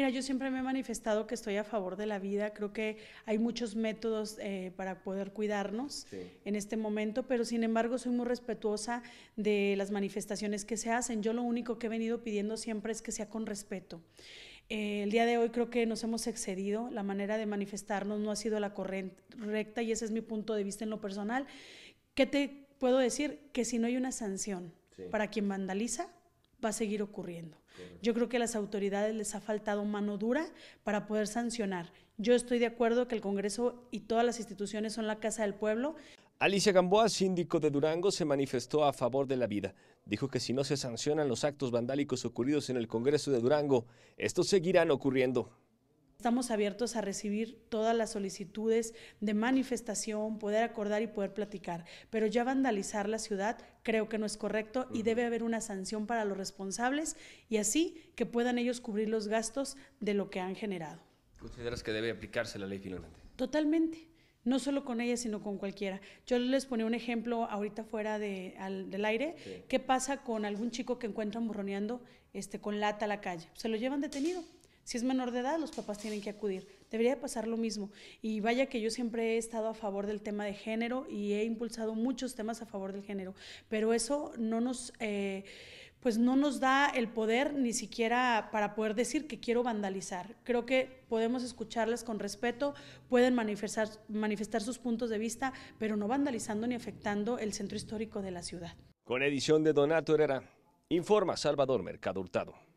Mira, yo siempre me he manifestado que estoy a favor de la vida. Creo que hay muchos métodos eh, para poder cuidarnos en este momento, pero sin embargo soy muy respetuosa de las manifestaciones que se hacen. Yo lo único que he venido pidiendo siempre es que sea con respeto. Eh, el día de hoy creo que nos hemos excedido, la manera de manifestarnos no ha sido la correcta y ese es mi punto de vista en lo personal. ¿Qué te puedo decir? Que si no hay una sanción para quien vandaliza, va a seguir ocurriendo. Yo creo que a las autoridades les ha faltado mano dura para poder sancionar. Yo estoy de acuerdo que el Congreso y todas las instituciones son la casa del pueblo. Alicia Gamboa, síndico de Durango, se manifestó a favor de la vida. Dijo que si no se sancionan los actos vandálicos ocurridos en el Congreso de Durango, estos seguirán ocurriendo. Estamos abiertos a recibir todas las solicitudes de manifestación, poder acordar y poder platicar, pero ya vandalizar la ciudad creo que no es correcto y debe haber una sanción para los responsables y así que puedan ellos cubrir los gastos de lo que han generado. ¿Consideras que debe aplicarse la ley finalmente? Totalmente. No solo con ella, sino con cualquiera. Yo les ponía un ejemplo ahorita fuera del aire. ¿Qué pasa con algún chico que encuentra borroneando este, con lata a la calle? Se lo llevan detenido. Si es menor de edad, los papás tienen que acudir. Debería pasar lo mismo. Y vaya que yo siempre he estado a favor del tema de género y he impulsado muchos temas a favor del género, pero eso no nos... Eh, pues no nos da el poder ni siquiera para poder decir que quiero vandalizar. Creo que podemos escucharlas con respeto, pueden manifestar, manifestar sus puntos de vista, pero no vandalizando ni afectando el centro histórico de la ciudad. Con edición de Donato Herrera, informa Salvador Mercado